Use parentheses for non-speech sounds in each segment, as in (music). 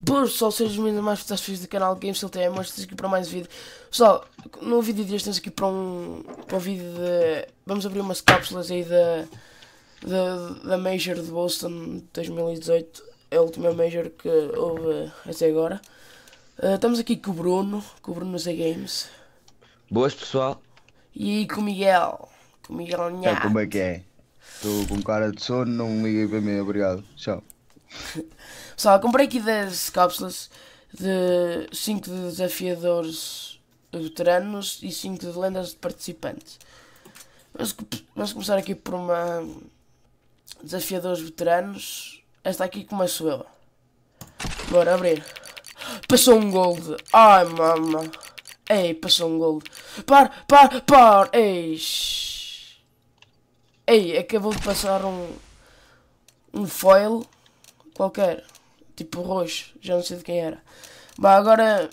Boas pessoal, sejam bem-vindos a mais fantásticos do canal Games LTM, hoje aqui para mais vídeo. Pessoal, no vídeo de hoje estamos aqui para um, para um vídeo de... Vamos abrir umas cápsulas aí da, da, Major de Boston 2018, é a última Major que houve até agora. Ah, estamos aqui com o Bruno, com o Bruno Z Games. Boas pessoal. E com o Miguel. Com o Miguel Nhato. É, como é que é? Estou com cara de sono, não liguei para mim, obrigado. Tchau. (laughs) pessoal, comprei aqui 10 cápsulas de 5 de desafiadores veteranos e 5 de lendas de participantes. Vamos, vamos começar aqui por uma desafiadores veteranos. Esta aqui começo eu. Bora abrir. Passou um gold. Ai, mama. Ei, passou um gold. Par, par, par. Ei. Ei, acabou é de passar um... Um foil. Qualquer. Tipo roxo. Já não sei de quem era. Bah, agora...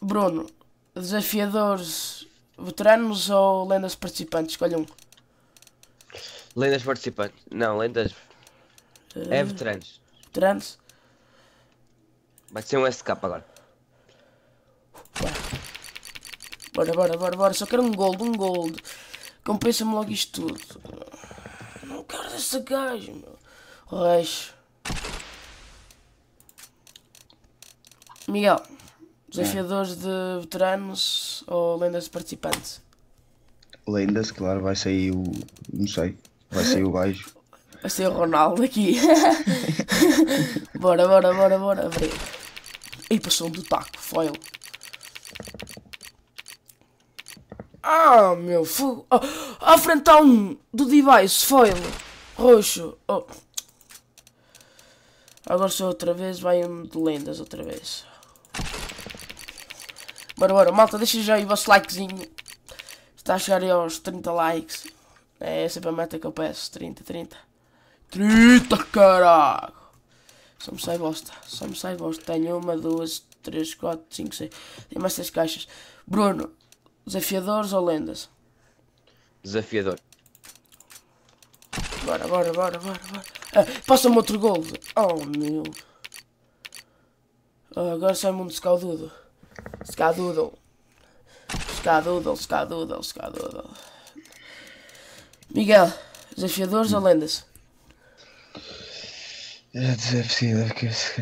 Bruno. Desafiadores veteranos ou lendas participantes? Escolha um. Lendas participantes. Não, lendas... É eh, veteranos. Veteranos? Vai ser um SK agora. Bora, bora, bora, bora. Só quero um gold, um gold. Compensa-me logo isto tudo. Não quero dessa gajo, meu. Reis. Miguel, desafiadores de veteranos ou lendas participantes? Lendas, claro, vai sair o. Não sei. Vai sair o gajo. (laughs) Vai ser o Ronaldo aqui. (laughs) bora, bora, bora, bora. Abrir. E passou do taco, foil. Ah, meu fogo. Oh, à frente há um do device, foil. Roxo. Oh. Agora sou outra vez, vai um de lendas outra vez. Bora, bora, malta, deixa já aí o vosso likezinho. Está a chegar aí aos 30 likes. É sempre é a meta que eu peço, 30, 30. 30, caralho! Só me sai bosta. Só me sai bosta. Tenho uma, duas, três, quatro, cinco, seis. Tenho mais três caixas. Bruno, desafiadores ou lendas? Desafiador. Bora, bora, bora, bora, bora. Ah, Passa-me outro gol. Oh meu. Ah, agora sai-me um de Scaldudo. Scaldudo. Scadoodle, Scadoodle, Scadoodle. Miguel, desafiadores hum. ou lendas? É, deve ser, que se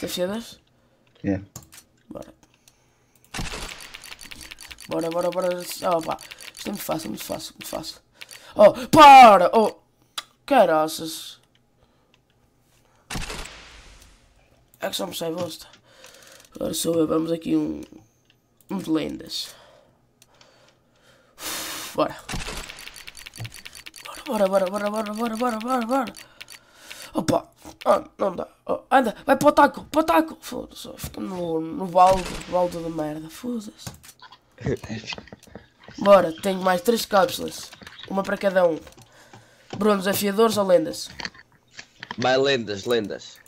Queres cedas? É. Bora. Bora, bora, bora. Ah, pá. Isto é muito fácil, muito fácil, muito fácil. Oh, para! Oh! Caraças! É que só me sai bosta. Agora sou eu, vamos aqui um. Um de lendas. Bora. Bora, bora, bora, bora, bora, bora, bora, bora, bora. Opa! Ah, não dá. Oh, anda, vai para o taco, para o taco. Foda-se, fica no, no balde, balde da merda. Foda-se. (laughs) Bora, tenho mais três cápsulas. Uma para cada um. Bruno, desafiadores ou lendas? Vai lendas, lendas.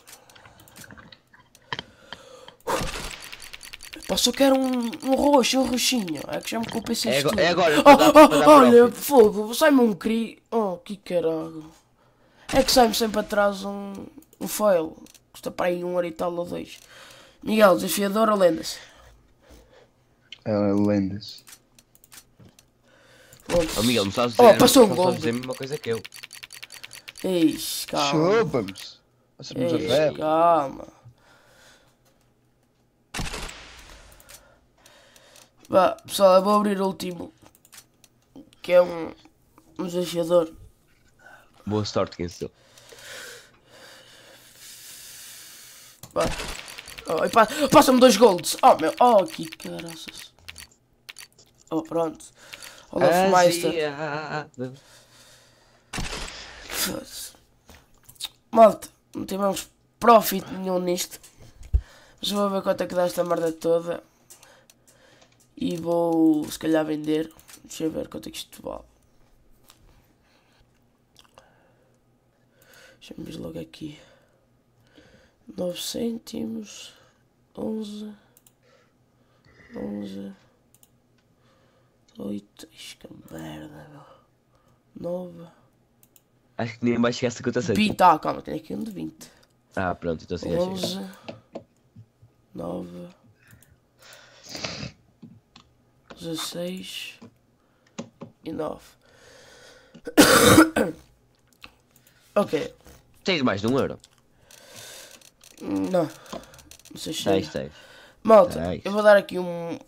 Posso quero um, um roxo, um roxinho. É que chamo me compensei. É, é agora. oh, oh, olha, fogo, sai-me um cri. Oh, que caralho. É que sai-me sempre atrás um, o foil custa para aí um hora e tal ou dois. Miguel, desafiador ou lendas? É lendas. Oh, Miguel, não sabes dizer, oh, passou um gol. dizer a mesma coisa que eu. Ixi, calma. Chupa-nos. Passamos Calma. Vá, pessoal, eu vou abrir o último. Que é um, um desafiador. Boa sorte, quem sou. pá. Oh, pá. Passa-me dois golds. Oh, meu. Oh, que caraças. Oh, pronto. Olá, Foda-se. Malta, não tivemos profit nenhum nisto. Mas vou ver quanto é que dá esta merda toda. E vou, se calhar, vender. Deixa eu ver quanto é que isto vale. Deixa-me ver logo aqui. 9 cêntimos, 11, onze, oito, ixi que merda, meu, nove. Acho que nem vai chegar a 50 cêntimos. 20, ah, calma, tem aqui um de 20. Ah, pronto, então sim, 11, 9, 16 e 9. (coughs) ok. Tens mais de um euro? Não. Não sei se tens, tens. Malta, eu vou dar aqui um,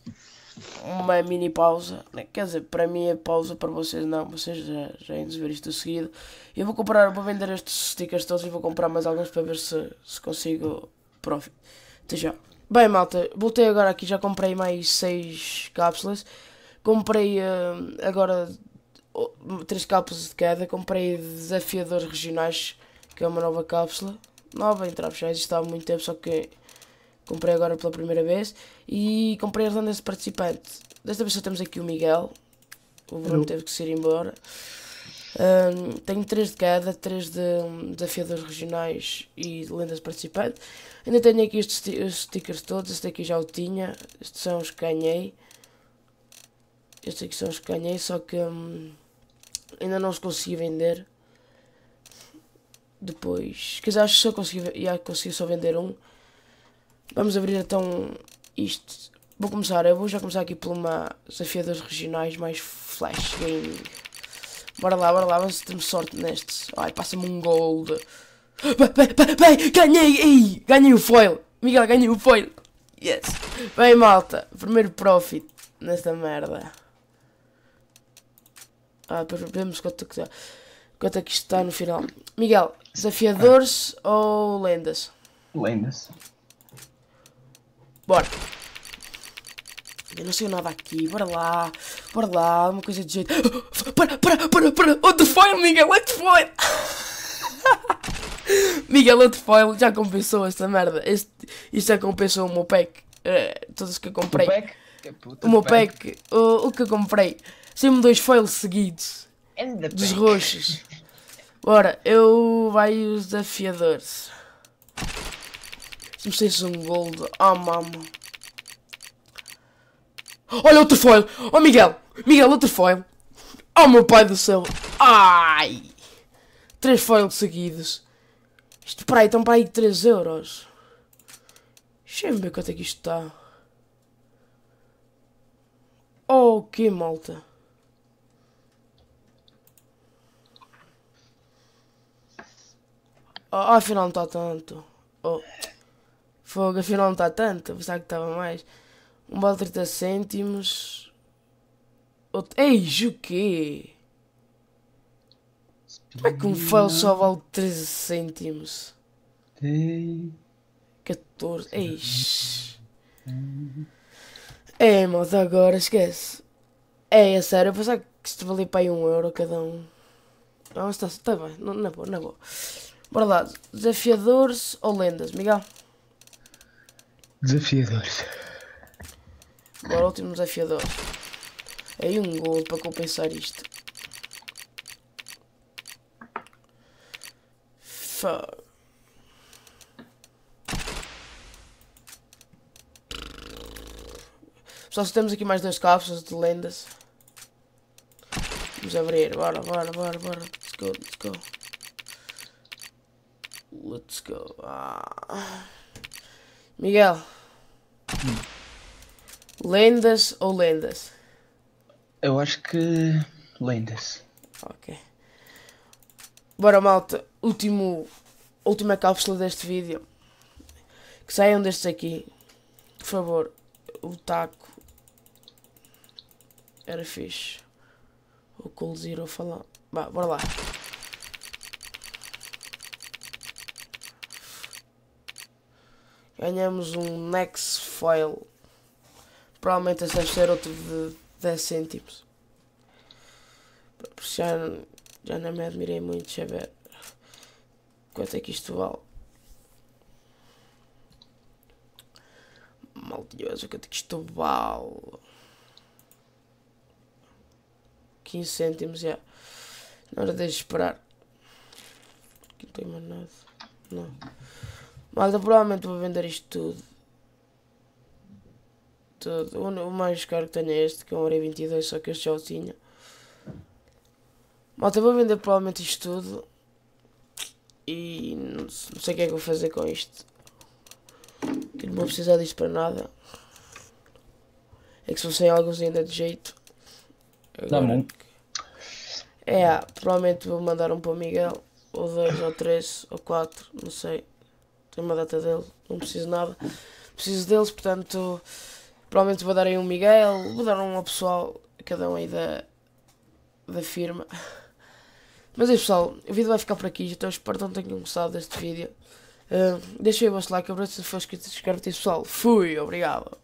uma mini pausa. Quer dizer, para mim é pausa, para vocês não. Vocês já, já iam ver isto a seguir. Eu vou comprar, vou vender estes stickers todos e vou comprar mais alguns para ver se, se consigo profit. Até já. Bem, malta, voltei agora aqui. Já comprei mais 6 cápsulas. Comprei uh, agora 3 cápsulas de cada. Comprei desafiadores regionais, que é uma nova cápsula nova em já existava há muito tempo, só que comprei agora pela primeira vez. E comprei a lendas desse participante. Desta vez só temos aqui o Miguel. O Bruno teve que ir embora. Um, tenho 3 de cada, 3 de um, desafiadores regionais e de lendas participante. Ainda tenho aqui estes, stickers todos, este aqui já o tinha, estes são os que ganhei. Estes aqui são os que ganhei, só que hum, ainda não os consegui vender. Depois, quer dizer, acho que só consegui, já consegui só vender um. Vamos abrir então isto. Vou começar, eu vou já começar aqui por uma desafiadores regionais mais flash game. Bora lá, bora lá, vamos ter sorte neste. Ai, passa-me um gold. Bem, ganhei! Ei, ganhei o foil! Miguel, ganhei o foil! Yes! Bem, malta, primeiro profit nesta merda. Ah, depois vemos quanto, quanto é que isto está no final. Miguel, Desafiadores ou lendas? Lendas. Bora. Eu não sei nada aqui. Bora lá. Bora lá. Uma coisa de jeito. (gasps) Para, para, para, para. Outro foil, Miguel. Outro foil. (laughs) Miguel, outro foil. Já compensou esta merda. Este, isto já compensou o meu pack. Uh, eh, todos que eu comprei. O, pack? Que puta o meu pack. pack. O, o que eu comprei. Sempre dois foils seguidos. Dos roxos. (laughs) Bora, eu vai os desafiadores. Se me tens um gold. Oh mamo. Olha outro foil! Oh Miguel! Miguel, outro foil! Oh meu pai do céu! Ai! Três foils seguidos. Isto para aí, estão para aí 3€. euros. Deixa-me ver quanto é que isto está. Oh, que malta. Oh, afinal não está tanto. Oh. Fogo, afinal não está tanto. Pensava que estava mais. Um balde 30 cêntimos. Outro... Ei, o quê? Como é que um fail só vale 13 cêntimos? Tem. 14. Eish. É, malta, agora esquece. É, a sério, eu pensava que isto valia para aí 1 um euro cada um. Não, está, está bem, não, não é bom, não é bom. Bora lá. Desafiadores ou lendas, Miguel? Desafiadores. Bora, último desafiador. Aí um gol para compensar isto. Fuck. Só só temos aqui mais dois cápsulas de lendas. Vamos abrir, bora, bora, bora, bora. Let's go, let's go go. Ah. Miguel. Hum. Lendas ou lendas? Eu acho que lendas. Ok. Bora malta, último, última cápsula deste vídeo. Que saiam destes aqui. Por favor, o taco era fixe. O Cool Zero falar. Bah, bora lá. Ganhamos um next Foil. Provavelmente esse deve ser outro de 10 cêntimos. Já, já não me admirei muito saber quanto é que isto vale. Maldioso, quanto é que isto vale? 15 cêntimos já. Na hora de esperar. Aqui não tem mais nada. Não. Mas provavelmente vou vender isto tudo. Tudo. O, o mais caro que tenho é este, que é um 22, só que este já o tinha. Malta, vou vender provavelmente isto tudo. E não, não sei o que é que vou fazer com isto. Que não vou precisar disto para nada. É que se fossem alguns ainda de jeito. dá muito. É, provavelmente vou mandar um para o Miguel. Ou dois, ou três, ou quatro, não sei tenho uma data dele, não preciso nada. Preciso deles, portanto, provavelmente vou dar aí um Miguel, vou dar um ao pessoal, cada um aí da, da firma. Mas aí é pessoal, o vídeo vai ficar por aqui, então espero que não tenham gostado deste vídeo. Uh, deixem o vosso like, abraço se for inscrito, inscreve-te pessoal. Fui, obrigado.